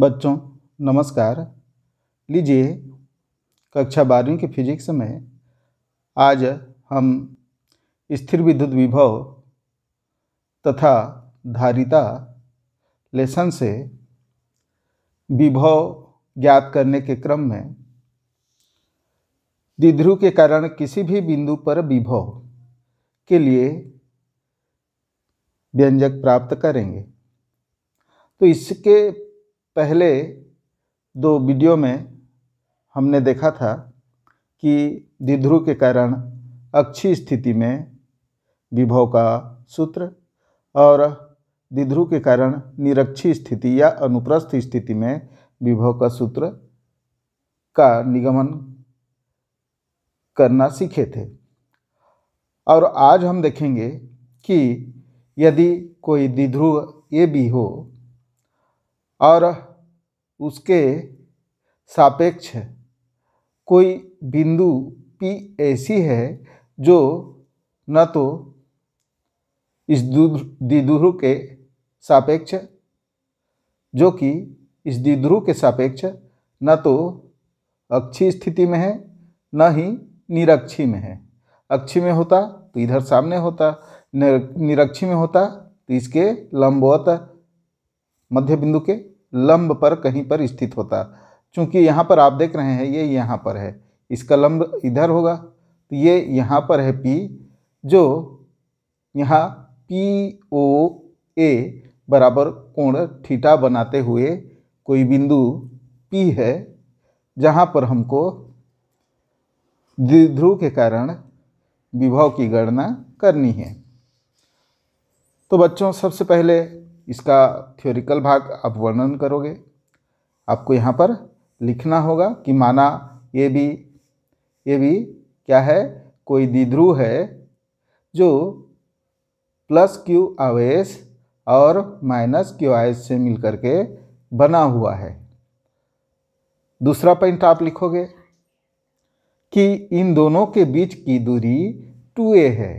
बच्चों नमस्कार लीजिए कक्षा बारहवीं के फिजिक्स में आज हम स्थिर विद्युत विभव तथा धारिता लेसन से विभव ज्ञात करने के क्रम में दिध्रु के कारण किसी भी बिंदु पर विभव के लिए व्यंजक प्राप्त करेंगे तो इसके पहले दो वीडियो में हमने देखा था कि द्विध्रुव के कारण अक्षी स्थिति में विभव का सूत्र और द्विध्रुव के कारण निरक्षी स्थिति या अनुप्रस्थ स्थिति में विभव का सूत्र का निगमन करना सीखे थे और आज हम देखेंगे कि यदि कोई द्विध्रुव ये भी हो और उसके सापेक्ष कोई बिंदु पी ऐसी है जो न तो इस द्विध्रुव के सापेक्ष जो कि इस दिध्रु के सापेक्ष न तो अक्षी स्थिति में है न ही निरक्षी में है अक्षी में होता तो इधर सामने होता निरक्षी में होता तो इसके लंबवत मध्य बिंदु के लंब पर कहीं पर स्थित होता चूँकि यहाँ पर आप देख रहे हैं ये यहाँ पर है इसका लंब इधर होगा तो ये यहाँ पर है पी जो यहाँ पी ओ ए बराबर कोण थीटा बनाते हुए कोई बिंदु पी है जहाँ पर हमको द्विध्रुव के कारण विभव की गणना करनी है तो बच्चों सबसे पहले इसका थ्योरिकल भाग आप वर्णन करोगे आपको यहाँ पर लिखना होगा कि माना ये भी ये भी क्या है कोई द्विध्रुव है जो प्लस क्यू आवेश और माइनस क्यू आवेश से मिलकर के बना हुआ है दूसरा पॉइंट आप लिखोगे कि इन दोनों के बीच की दूरी टू ए है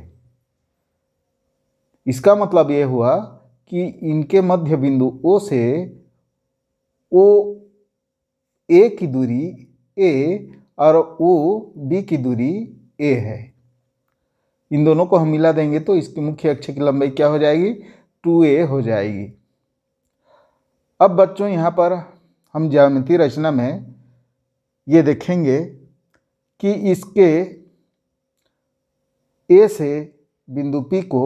इसका मतलब ये हुआ कि इनके मध्य बिंदु ओ से ओ ए की दूरी ए और ओ बी की दूरी ए है इन दोनों को हम मिला देंगे तो इसके मुख्य अक्ष की लंबाई क्या हो जाएगी टू ए हो जाएगी अब बच्चों यहाँ पर हम ज्यामिति रचना में ये देखेंगे कि इसके ए से बिंदु पी को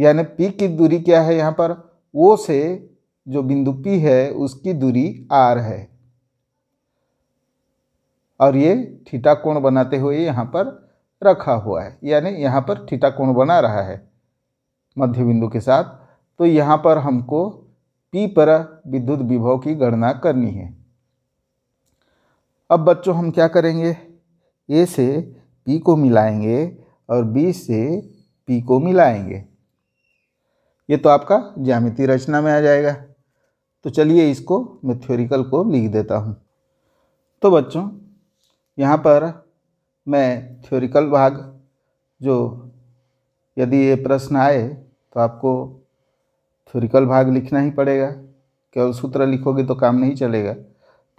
यानी पी की दूरी क्या है यहाँ पर ओ से जो बिंदु पी है उसकी दूरी आर है और ये थीटा कोण बनाते हुए यहाँ पर रखा हुआ है यानी यहाँ पर थीटा कोण बना रहा है मध्य बिंदु के साथ तो यहाँ पर हमको पी पर विद्युत विभव की गणना करनी है अब बच्चों हम क्या करेंगे ए से पी को मिलाएंगे और बी से पी को मिलाएंगे ये तो आपका ज्यामिति रचना में आ जाएगा तो चलिए इसको मैं थ्योरिकल को लिख देता हूँ तो बच्चों यहाँ पर मैं थ्योरिकल भाग जो यदि ये प्रश्न आए तो आपको थ्योरिकल भाग लिखना ही पड़ेगा केवल सूत्र लिखोगे तो काम नहीं चलेगा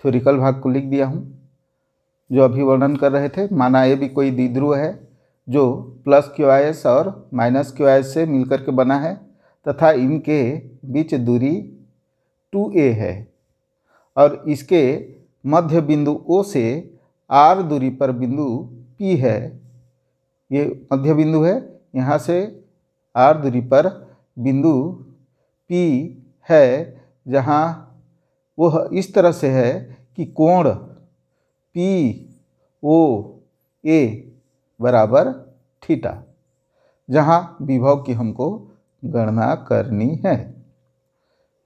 थ्योरिकल भाग को लिख दिया हूँ जो अभी वर्णन कर रहे थे माना ये भी कोई दिद्रुव है जो प्लस क्यू आई एस और माइनस क्यू आई एस से मिलकर के बना है तथा इनके बीच दूरी टू ए है और इसके मध्य बिंदु ओ से आर दूरी पर बिंदु पी है ये मध्य बिंदु है यहाँ से आर दूरी पर बिंदु पी है जहाँ वह इस तरह से है कि कोण पी ओ ए बराबर थीटा जहाँ विभव की हमको गणना करनी है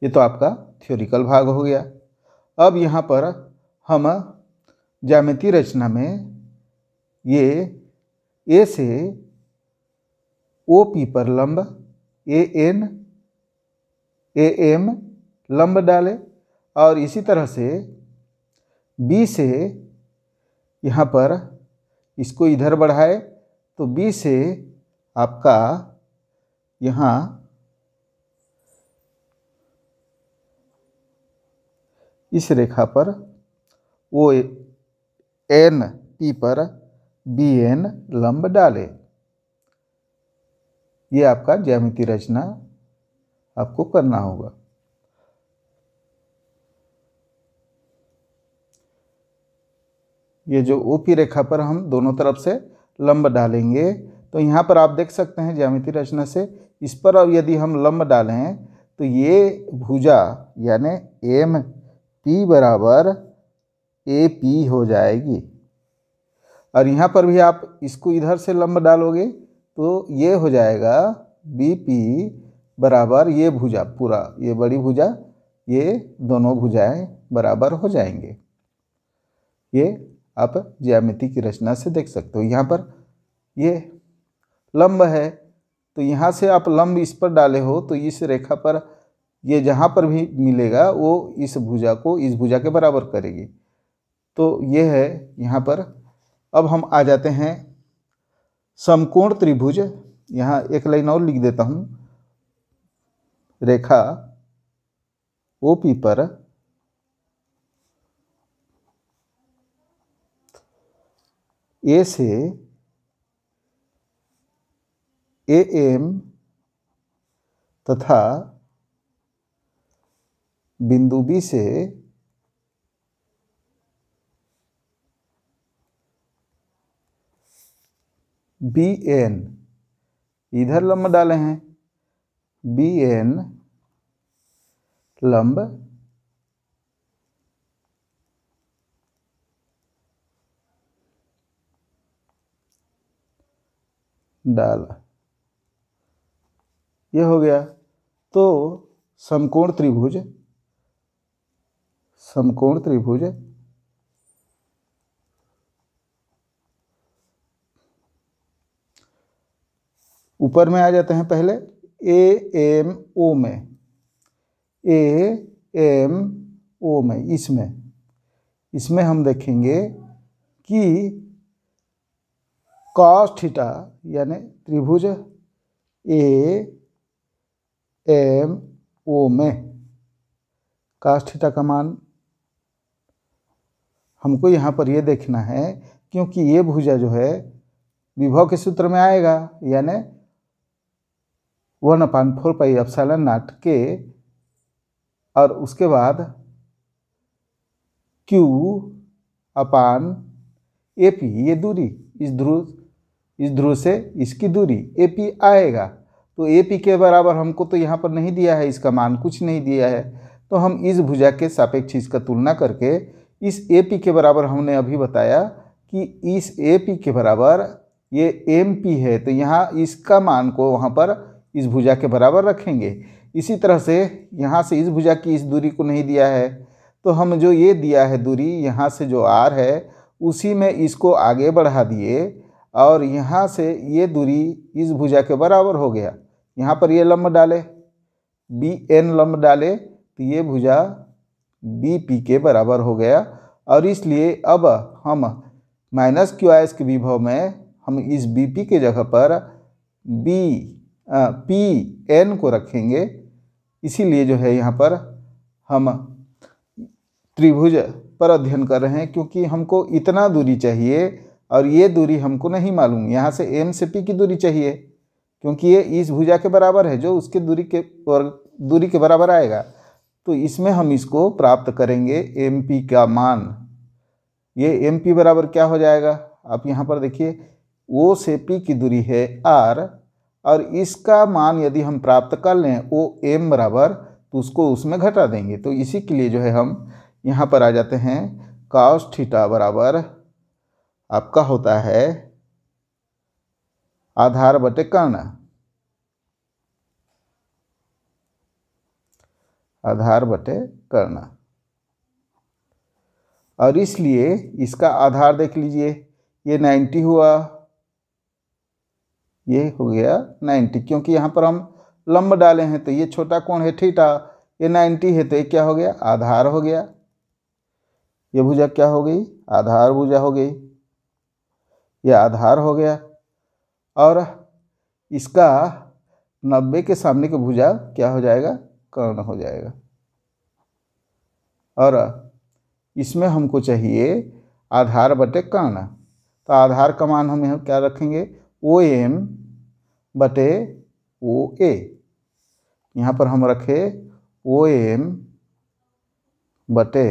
ये तो आपका थ्योरिकल भाग हो गया अब यहाँ पर हम जामिति रचना में ये ए से ओ पी पर लंब ए एन ए एम लंब डालें और इसी तरह से बी से यहाँ पर इसको इधर बढ़ाए तो बी से आपका यहाँ इस रेखा पर ओ एन टी पर बी एन लंब डाले ये आपका ज्यामिति रचना आपको करना होगा ये जो ओ पी रेखा पर हम दोनों तरफ से लंब डालेंगे तो यहाँ पर आप देख सकते हैं ज्यामिति रचना से इस पर अब यदि हम लंब डालें तो ये भुजा यानी एम पी बराबर ए पी हो जाएगी और यहाँ पर भी आप इसको इधर से लंब डालोगे तो ये हो जाएगा बी पी बराबर ये भुजा पूरा ये बड़ी भुजा ये दोनों भुजाएं बराबर हो जाएंगे ये आप ज्यामिति की रचना से देख सकते हो यहाँ पर ये लंब है तो यहाँ से आप लंब इस पर डाले हो तो इस रेखा पर ये जहाँ पर भी मिलेगा वो इस भुजा को इस भुजा के बराबर करेगी तो ये है यहाँ पर अब हम आ जाते हैं समकोण त्रिभुज यहाँ एक लाइन और लिख देता हूँ रेखा ओ पी पर ए से ए एम तथा बिंदु बी से बी एन इधर लंब डाले हैं बी एन लंब डाला ये हो गया तो समकोण त्रिभुज समकोण त्रिभुज ऊपर में आ जाते हैं पहले ए एम ओ में ए एम ओ में इसमें इसमें हम देखेंगे कि कॉस थीटा यानी त्रिभुज ए एम ओ में कास्ट थीटा का मान हमको यहाँ पर ये देखना है क्योंकि ये भुजा जो है विभव के सूत्र में आएगा यानी one upon four pi epsilon नाट के और उसके बाद क्यू अपान ए पी ये दूरी इस ध्रुव इस ध्रुव से इसकी दूरी ए पी आएगा तो ए पी के बराबर हमको तो यहाँ पर नहीं दिया है इसका मान कुछ नहीं दिया है तो हम इस भुजा के सापेक्ष इसका तुलना करके इस ए पी के बराबर हमने अभी बताया कि इस ए पी के बराबर ये एम पी है तो यहाँ इसका मान को वहाँ पर इस भुजा के बराबर रखेंगे इसी तरह से यहाँ से इस भुजा की इस दूरी को नहीं दिया है तो हम जो ये दिया है दूरी यहाँ से जो आर है उसी में इसको आगे बढ़ा दिए और यहाँ से ये दूरी इस भुजा के बराबर हो गया यहाँ पर ये लंब डाले बी एन लंब डाले तो ये भुजा बी पी के बराबर हो गया और इसलिए अब हम माइनस क्यू आई एस के विभव में हम इस बी पी के जगह पर बी पी एन को रखेंगे इसीलिए जो है यहाँ पर हम त्रिभुज पर अध्ययन कर रहे हैं क्योंकि हमको इतना दूरी चाहिए और ये दूरी हमको नहीं मालूम यहाँ से एम से पी की दूरी चाहिए क्योंकि ये इस भुजा के बराबर है जो उसके दूरी के वर्ग दूरी के बराबर आएगा तो इसमें हम इसको प्राप्त करेंगे एम पी का मान ये एम पी बराबर क्या हो जाएगा आप यहाँ पर देखिए ओ से पी की दूरी है आर और इसका मान यदि हम प्राप्त कर लें ओ एम बराबर तो उसको उसमें घटा देंगे तो इसी के लिए जो है हम यहाँ पर आ जाते हैं काउस थीटा बराबर आपका होता है आधार बटे कर्ण आधार बटे कर्ण और इसलिए इसका आधार देख लीजिए ये नाइन्टी हुआ ये हो गया नाइन्टी क्योंकि यहाँ पर हम लंब डाले हैं तो ये छोटा कोण है थीटा ये नाइन्टी है तो ये क्या हो गया आधार हो गया ये भुजा क्या हो गई आधार भुजा हो गई ये आधार हो गया और इसका नब्बे के सामने का भुजा क्या हो जाएगा कर्ण हो जाएगा और इसमें हमको चाहिए आधार बटे कर्ण तो आधार का मान हम यहाँ क्या रखेंगे ओ एम बटे ओ ए यहाँ पर हम रखे ओ एम बटे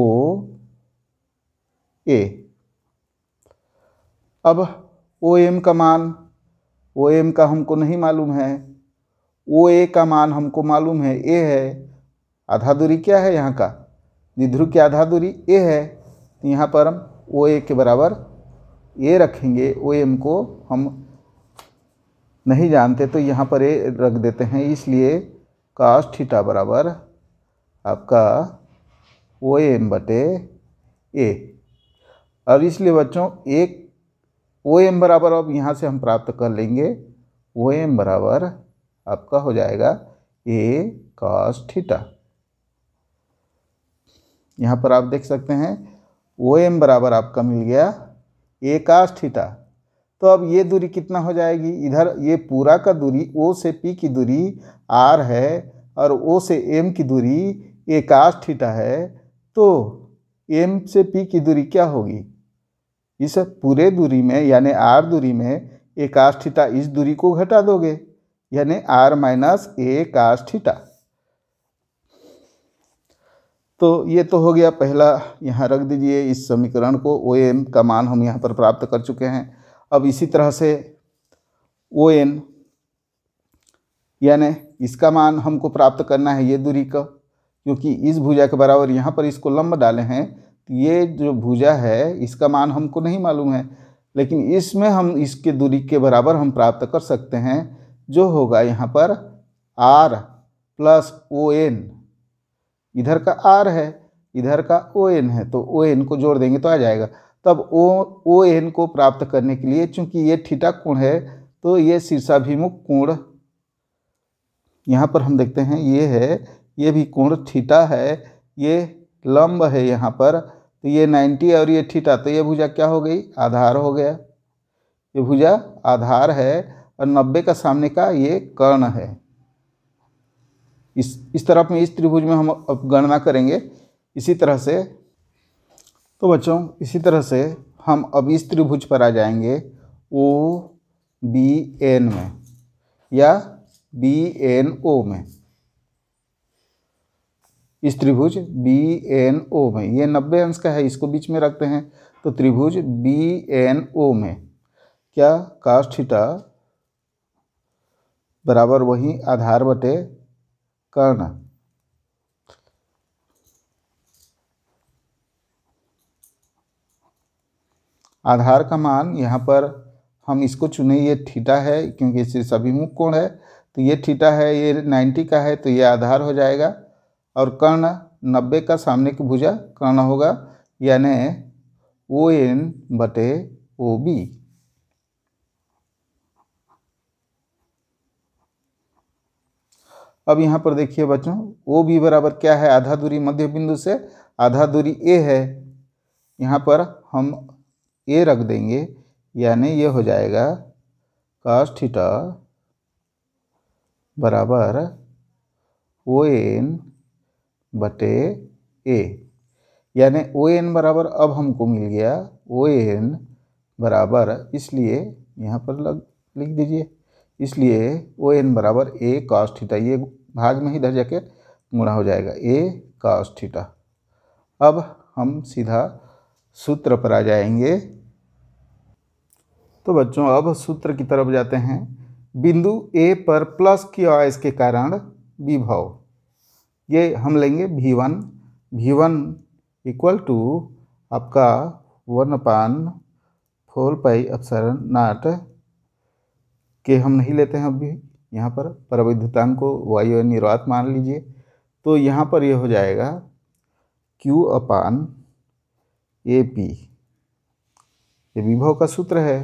ओ ए अब ओ एम का मान ओ एम का हमको नहीं मालूम है ओ ए का मान हमको मालूम है ए है आधा दूरी क्या है यहाँ का निध्रु की आधा दूरी ए है तो यहाँ पर हम ओ ए के बराबर ए रखेंगे ओ एम को हम नहीं जानते तो यहाँ पर ए रख देते हैं इसलिए काश थीटा बराबर आपका ओ एम बटे ए और इसलिए बच्चों एक ओ एम बराबर अब यहाँ से हम प्राप्त कर लेंगे ओ एम बराबर आपका हो जाएगा ए कॉस थीटा यहाँ पर आप देख सकते हैं ओ एम बराबर आपका मिल गया ए कॉस थीटा तो अब ये दूरी कितना हो जाएगी इधर ये पूरा का दूरी ओ से पी की दूरी आर है और ओ से एम की दूरी ए कॉस थीटा है तो एम से पी की दूरी क्या होगी इस पूरे दूरी में यानी आर दूरी में ए इस दूरी को घटा दोगे यानी आर माइनस ए तो ये तो हो गया पहला यहाँ रख दीजिए इस समीकरण को ओ एन का मान हम यहाँ पर प्राप्त कर चुके हैं अब इसी तरह से ओ एन यानी इसका मान हमको प्राप्त करना है ये दूरी का क्योंकि इस भुजा के बराबर यहाँ पर इसको लंब डाले हैं ये जो भुजा है इसका मान हमको नहीं मालूम है लेकिन इसमें हम इसके दूरी के बराबर हम प्राप्त कर सकते हैं जो होगा यहाँ पर आर प्लस ओ एन इधर का आर है इधर का ओ एन है तो ओ एन को जोड़ देंगे तो आ जाएगा तब ओ ओ एन को प्राप्त करने के लिए चूंकि ये ठीटा कोण है तो ये शीर्षाभिमुख कोण यहाँ पर हम देखते हैं ये है ये भी कोण ठीटा है ये लंब है यहाँ पर तो ये 90 और ये थीटा तो ये भुजा क्या हो गई आधार हो गया ये भुजा आधार है और 90 का सामने का ये कर्ण है इस इस तरफ में इस त्रिभुज में हम अब गणना करेंगे इसी तरह से तो बच्चों इसी तरह से हम अब इस त्रिभुज पर आ जाएंगे ओ बी एन में या बी एन ओ में इस त्रिभुज बी एन ओ में ये नब्बे अंश का है इसको बीच में रखते हैं तो त्रिभुज बी एन ओ में क्या कास्ट थीटा बराबर वही आधार बटे कर्ण आधार का मान यहाँ पर हम इसको चुने ये थीटा है क्योंकि इससे सभी मुख कोण है तो ये थीटा है ये 90 का है तो ये आधार हो जाएगा और कर्ण नब्बे का सामने की भुजा कर्ण होगा यानी ओ एन बटे ओ बी अब यहाँ पर देखिए बच्चों ओ बी बराबर क्या है आधा दूरी मध्य बिंदु से आधा दूरी ए है यहाँ पर हम ए रख देंगे यानी ये हो जाएगा कास थीटा बराबर ओ एन बटे ए यानी ओ एन बराबर अब हमको मिल गया ओ एन बराबर इसलिए यहाँ पर लग लिख दीजिए इसलिए ओ एन बराबर ए कॉस थीटा ये भाग में ही इधर जाके गुणा हो जाएगा ए कॉस थीटा अब हम सीधा सूत्र पर आ जाएंगे तो बच्चों अब सूत्र की तरफ जाते हैं बिंदु ए पर प्लस किया इसके कारण विभव ये हम लेंगे V one V one equal to आपका one upon four pi epsilon naught के हम नहीं लेते हैं अभी यहाँ पर परविद्युतांक को वायु निर्वात मान लीजिए तो यहाँ पर ये यह हो जाएगा क्यू अपान ए पी ये विभव का सूत्र है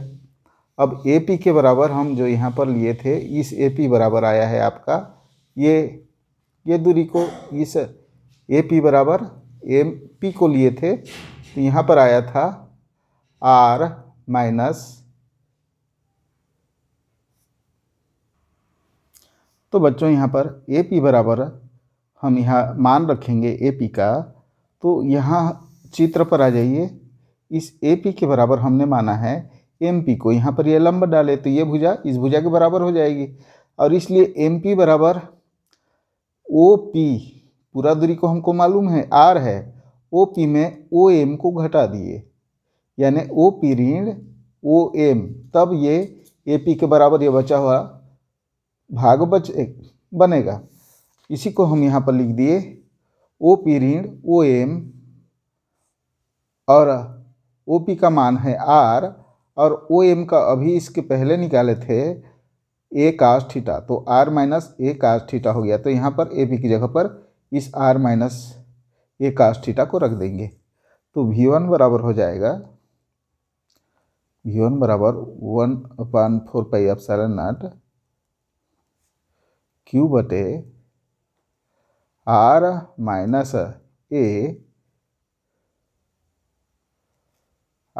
अब ए पी के बराबर हम जो यहाँ पर लिए थे इस ए पी बराबर आया है आपका ये ये दूरी को इस ए पी बराबर एम पी को लिए थे तो यहाँ पर आया था आर माइनस तो बच्चों यहाँ पर ए पी बराबर हम यहाँ मान रखेंगे ए पी का तो यहाँ चित्र पर आ जाइए इस ए पी के बराबर हमने माना है एम पी को यहाँ पर ये यह लंबा डाले तो ये भुजा इस भुजा के बराबर हो जाएगी और इसलिए एम पी बराबर ओ पी पूरा दूरी को हमको मालूम है आर है ओ पी में ओ एम को घटा दिए यानी ओ पी ऋण ओ एम तब ये ए पी के बराबर ये बचा हुआ भाग बच बनेगा इसी को हम यहाँ पर लिख दिए ओ पी ऋण ओ एम और ओ पी का मान है आर और ओ एम का अभी इसके पहले निकाले थे ए काश थीटा तो आर माइनस ए काश थीटा हो गया तो यहाँ पर ए बी की जगह पर इस आर माइनस ए काश थीटा को रख देंगे तो वी वन बराबर हो जाएगा वी वन बराबर one upon four pi epsilon naught Q बटे R minus A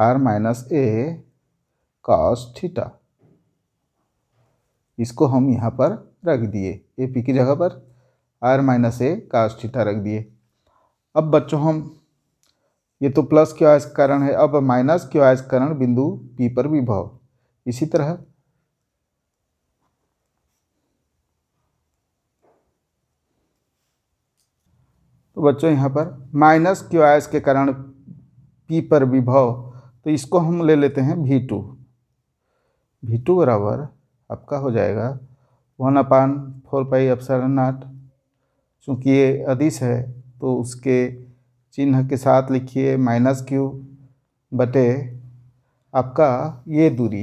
R minus A cos theta इसको हम यहाँ पर रख दिए ए पी की जगह पर R minus A cos theta रख दिए अब बच्चों हम ये तो प्लस क्यू आयस कारण है अब माइनस क्यू आयस कारण बिंदु पी पर विभव इसी तरह तो बच्चों यहाँ पर माइनस क्यू आयस के कारण पी पर विभव तो इसको हम ले लेते हैं भी टू भी टू बराबर आपका हो जाएगा वन अपान फोर पाई अपसरण नाट चूँकि ये अधिस है तो उसके चिन्ह के साथ लिखिए माइनस क्यू बटे आपका ये दूरी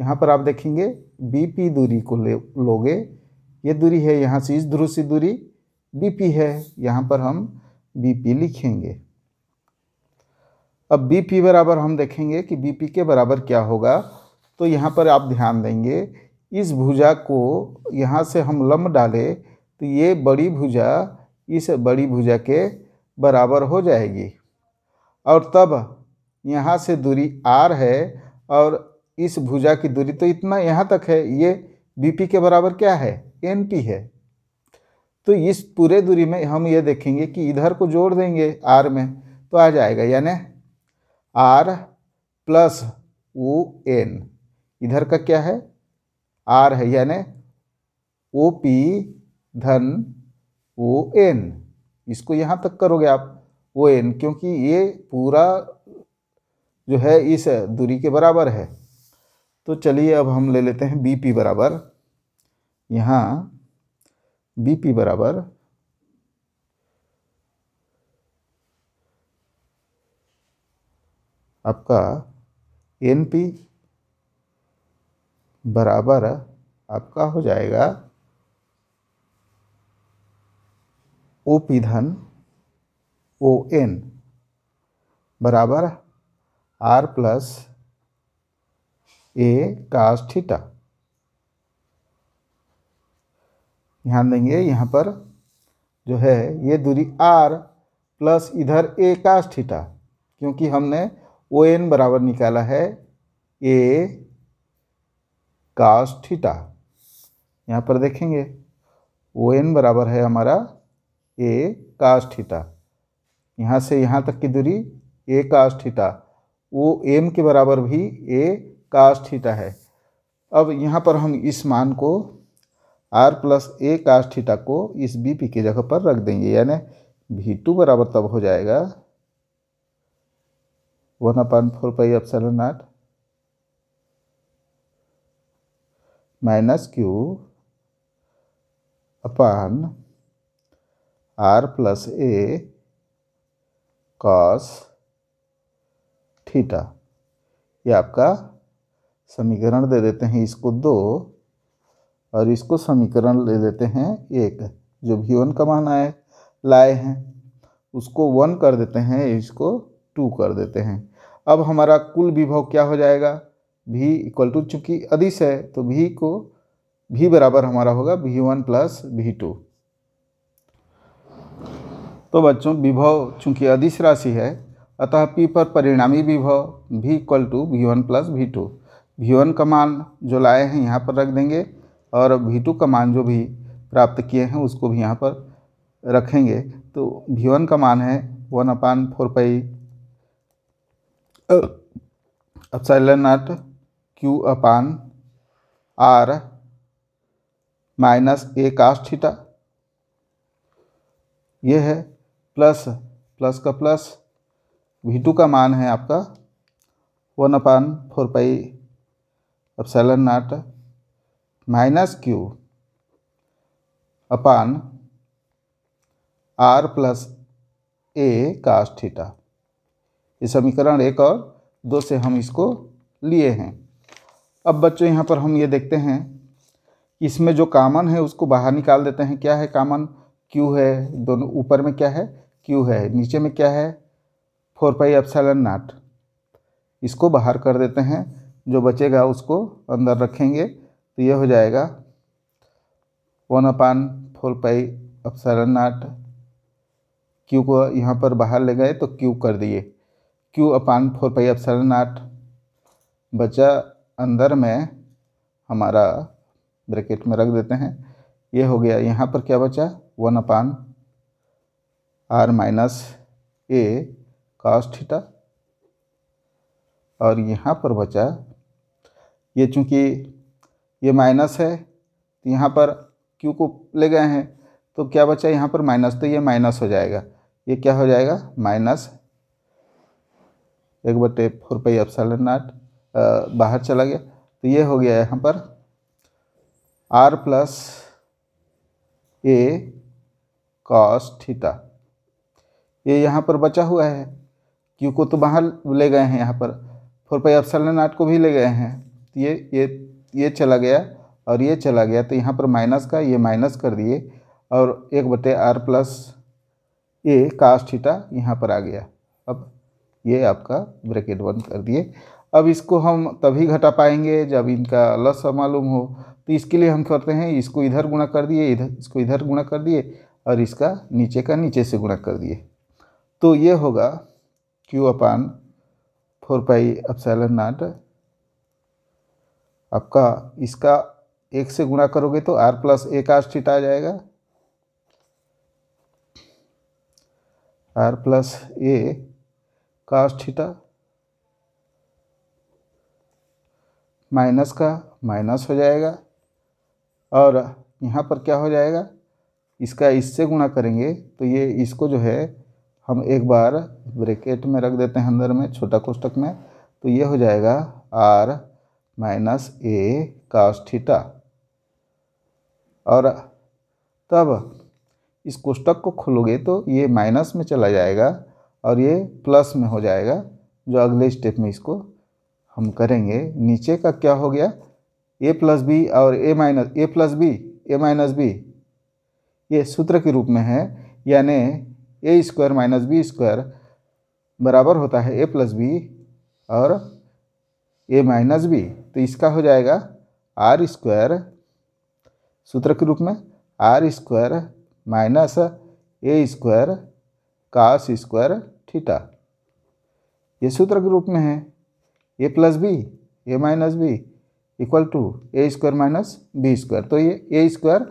यहाँ पर आप देखेंगे बीपी दूरी को ले लोगे ये दूरी है यहाँ से इस ध्रुव से दूरी बीपी है यहाँ पर हम बीपी लिखेंगे अब बीपी बराबर हम देखेंगे कि बीपी के बराबर क्या होगा तो यहाँ पर आप ध्यान देंगे इस भुजा को यहाँ से हम लम्ब डालें तो ये बड़ी भुजा इस बड़ी भुजा के बराबर हो जाएगी और तब यहाँ से दूरी आर है और इस भुजा की दूरी तो इतना यहाँ तक है ये बीपी के बराबर क्या है एन है तो इस पूरे दूरी में हम ये देखेंगे कि इधर को जोड़ देंगे आर में तो आ जाएगा यानी आर प्लस ओ एन इधर का क्या है आर है यानी ओ पी धन ओ एन इसको यहाँ तक करोगे आप ओ एन क्योंकि ये पूरा जो है इस दूरी के बराबर है तो चलिए अब हम ले लेते हैं बी पी बराबर यहाँ बी पी बराबर आपका एन पी बराबर आपका हो जाएगा ओ पी धन ओ एन बराबर R plus A cos theta ध्यान देंगे यहाँ पर जो है ये दूरी आर प्लस इधर ए कास थीटा क्योंकि हमने ओ एन बराबर निकाला है ए कास थीटा यहाँ पर देखेंगे ओ एन बराबर है हमारा ए कास थीटा यहाँ से यहाँ तक की दूरी ए कास थीटा ओ एम के बराबर भी ए कास थीटा है अब यहाँ पर हम इस मान को R plus A cos theta को इस बी पी की जगह पर रख देंगे यानी भी टू बराबर तब हो जाएगा one upon four pi epsilon naught minus Q upon R plus A cos theta ये आपका समीकरण दे देते हैं इसको दो और इसको समीकरण ले देते हैं एक जो भी वन का मान आए लाए हैं उसको वन कर देते हैं इसको टू कर देते हैं अब हमारा कुल विभव क्या हो जाएगा भी इक्वल टू चूंकि अधिस है तो भी को भी बराबर हमारा होगा भी वन प्लस भी टू तो बच्चों विभव चूंकि अधिस राशि है अतः पी पर परिणामी विभव भी equal to V one plus V two V one का मान जो लाए हैं यहाँ पर रख देंगे और भी टू का मान जो भी प्राप्त किए हैं उसको भी यहाँ पर रखेंगे तो भी वन का मान है one upon four pi epsilon naught Q upon R minus A cos theta ये है प्लस प्लस का प्लस वी टू का मान है आपका one upon four pi epsilon naught minus Q upon R plus ए कास्ट थीटा ये समीकरण एक और दो से हम इसको लिए हैं अब बच्चों यहाँ पर हम ये देखते हैं इसमें जो कामन है उसको बाहर निकाल देते हैं क्या है कामन क्यू है दोनों ऊपर में क्या है क्यू है नीचे में क्या है फोर पाई एप्सलन नाट इसको बाहर कर देते हैं जो बचेगा उसको अंदर रखेंगे तो ये हो जाएगा one upon four pi epsilon naught Q को यहाँ पर बाहर ले गए तो क्यू कर दिए Q upon four pi epsilon नाट बचा अंदर में हमारा ब्रैकेट में रख देते हैं ये हो गया यहाँ पर क्या बचा one upon R minus A cos theta और यहाँ पर बचा ये चूँकि ये माइनस है तो यहाँ पर क्यू को ले गए हैं तो क्या बचा यहाँ पर माइनस तो ये माइनस हो जाएगा ये क्या हो जाएगा माइनस एक बटे फोर पाई एफ सेलन नाट बाहर चला गया तो ये हो गया यहाँ पर R plus A cos theta ये यहाँ पर बचा हुआ है क्यू को तो बाहर ले गए हैं यहाँ पर फोर पाई अफसल नाट को भी ले गए हैं तो ये ये ये चला गया और ये चला गया तो यहाँ पर माइनस का ये माइनस कर दिए और एक बटे आर प्लस ए कास्ट थीटा यहाँ पर आ गया अब ये आपका ब्रैकेट बंद कर दिए अब इसको हम तभी घटा पाएंगे जब इनका लस मालूम हो तो इसके लिए हम करते हैं इसको इधर गुणा कर दिए इधर इसको इधर गुणा कर दिए और इसका नीचे का नीचे से गुणा कर दिए तो ये होगा क्यू अपान फोर पाई अपसैलन नाट आपका इसका एक से गुणा करोगे तो आर प्लस एक आर स्टीट आ जाएगा आर प्लस ए कास्ट थीटा माइनस का माइनस हो जाएगा और यहाँ पर क्या हो जाएगा इसका इससे गुणा करेंगे तो ये इसको जो है हम एक बार ब्रैकेट में रख देते हैं अंदर में छोटा कोष्टक में तो ये हो जाएगा R minus A cos theta और तब इस कोष्टक को खोलोगे तो ये माइनस में चला जाएगा और ये प्लस में हो जाएगा जो अगले स्टेप में इसको हम करेंगे नीचे का क्या हो गया ए प्लस बी और A minus A plus B A minus B ये सूत्र के रूप में है यानी A square minus B square बराबर होता है ए प्लस बी और ए माइनस बी तो इसका हो जाएगा आर स्क्वायर सूत्र के रूप में आर स्क्वायर माइनस ए स्क्वायर कास स्क्वायर थीटा ये सूत्र के रूप में है A plus B A minus B equal to A square minus B square तो ये ए स्क्वायर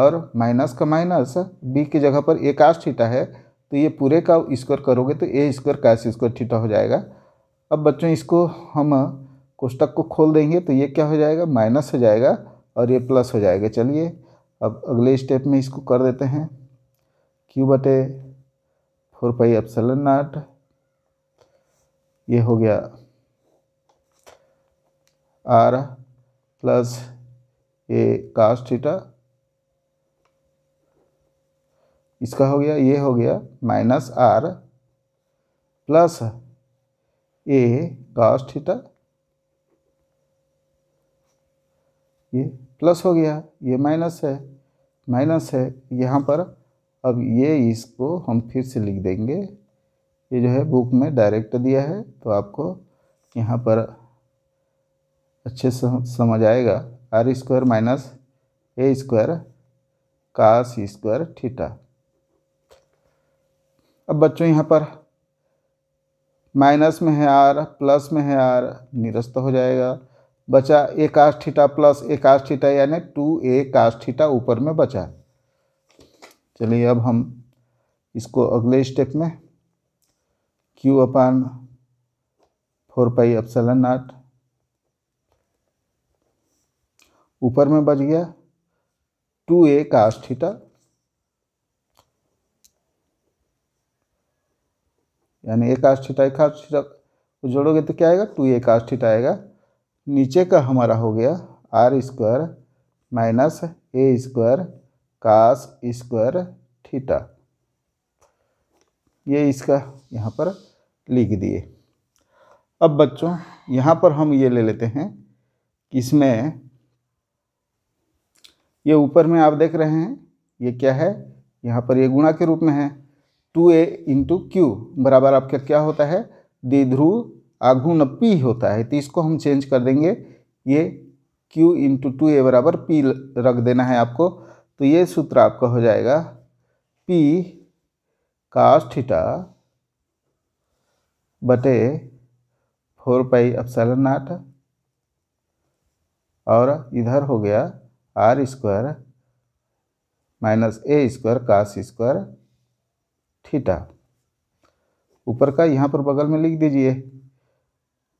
और माइनस का माइनस बी की जगह पर ए काश थीटा है तो ये पूरे का स्क्वायर करोगे तो a square cos square theta हो जाएगा अब बच्चों इसको हम कोष्टक को खोल देंगे तो ये क्या हो जाएगा माइनस हो जाएगा और ये प्लस हो जाएगा चलिए अब अगले स्टेप में इसको कर देते हैं क्यू बटे फोर पाई एप्सलन नाट ये हो गया आर प्लस ए कास्ट थीटा इसका हो गया ये हो गया माइनस आर प्लस ए कास्ट थीटा ये प्लस हो गया ये माइनस है माइनस है यहाँ पर अब ये इसको हम फिर से लिख देंगे ये जो है बुक में डायरेक्ट दिया है तो आपको यहाँ पर अच्छे से समझ आएगा आर स्क्वायर माइनस ए square cos e square theta अब बच्चों यहाँ पर माइनस में है आर प्लस में है आर निरस्त हो जाएगा बचा ए काश थीटा प्लस ए काश थीटा यानी टू ए काश थीटा ऊपर में बचा चलिए अब हम इसको अगले स्टेप में q upon four pi epsilon naught ऊपर में बच गया टू ए कास थीटा यानी एक आस थीटा एक थीटा को जोड़ोगे तो क्या आएगा टू ए आस थीटा आएगा नीचे का हमारा हो गया आर स्क्वायर माइनस ए स्क्वायर कास स्क्वायर थीटा ये इसका यहाँ पर लिख दिए अब बच्चों यहाँ पर हम ये ले लेते हैं कि इसमें ये ऊपर में आप देख रहे हैं ये क्या है यहाँ पर ये गुणा के रूप में है टू ए इंटू क्यू बराबर आपका क्या होता है दिध्रु आघुन पी होता है तो इसको हम चेंज कर देंगे ये क्यू इंटू टू ए बराबर पी रख देना है आपको तो ये सूत्र आपका हो जाएगा पी cos थीटा बटे फोर पाई अफसलन नाट और इधर हो गया आर स्क्वायर माइनस ए स्क्वायर काश स्क्वायर थीटा ऊपर का यहाँ पर बगल में लिख दीजिए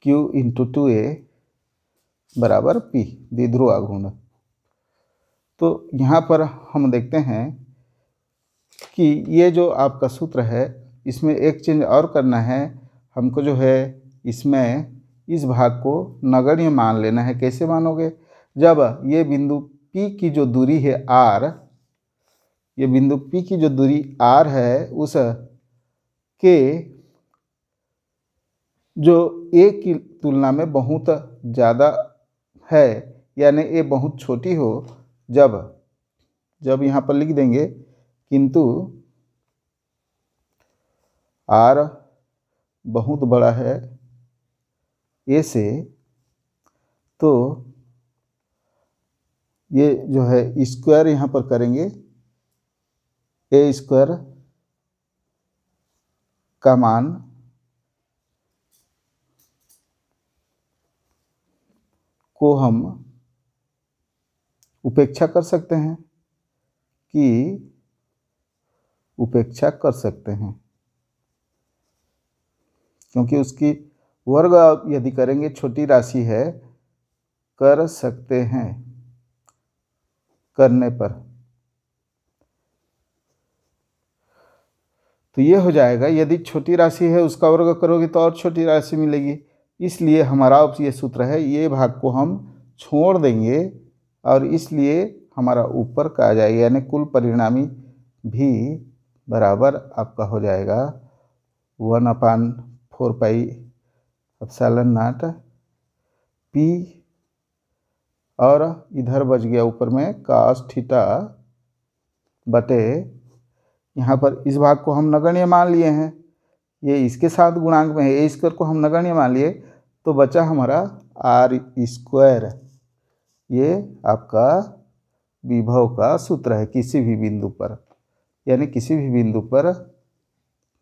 क्यू इंटू टू ए बराबर पी द्विध्रुव आघूर्ण तो यहाँ पर हम देखते हैं कि ये जो आपका सूत्र है इसमें एक चेंज और करना है हमको जो है इसमें इस भाग को नगण्य मान लेना है कैसे मानोगे जब ये बिंदु पी की जो दूरी है आर ये बिंदु पी की जो दूरी आर है उस के जो ए की तुलना में बहुत ज़्यादा है यानी A बहुत छोटी हो जब जब यहाँ पर लिख देंगे किंतु आर बहुत बड़ा है A से तो ये जो है स्क्वायर यहाँ पर करेंगे ए स्क्वायर का मान को हम उपेक्षा कर सकते हैं कि उपेक्षा कर सकते हैं क्योंकि उसकी वर्ग यदि करेंगे छोटी राशि है कर सकते हैं करने पर तो ये हो जाएगा यदि छोटी राशि है उसका वर्ग करोगे तो और छोटी राशि मिलेगी इसलिए हमारा ये सूत्र है ये भाग को हम छोड़ देंगे और इसलिए हमारा ऊपर का आ जाएगा यानी कुल परिणामी भी बराबर आपका हो जाएगा one upon four pi epsilon naught p और इधर बच गया ऊपर में कास थीटा बटे यहाँ पर इस भाग को हम नगण्य मान लिए हैं ये इसके साथ गुणांक में है ए स्क्वायर को हम नगण्य मान लिए तो बचा हमारा आर स्क्वायर ये आपका विभव का सूत्र है किसी भी बिंदु पर यानी किसी भी बिंदु पर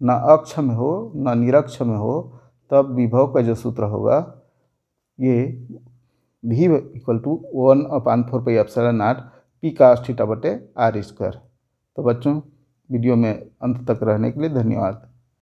न अक्ष में हो न निरक्ष में हो तब विभव का जो सूत्र होगा ये भी equal to one upon four pi epsilon naught p का अस्थिटा बटे आर स्क्वायर तो बच्चों वीडियो में अंत तक रहने के लिए धन्यवाद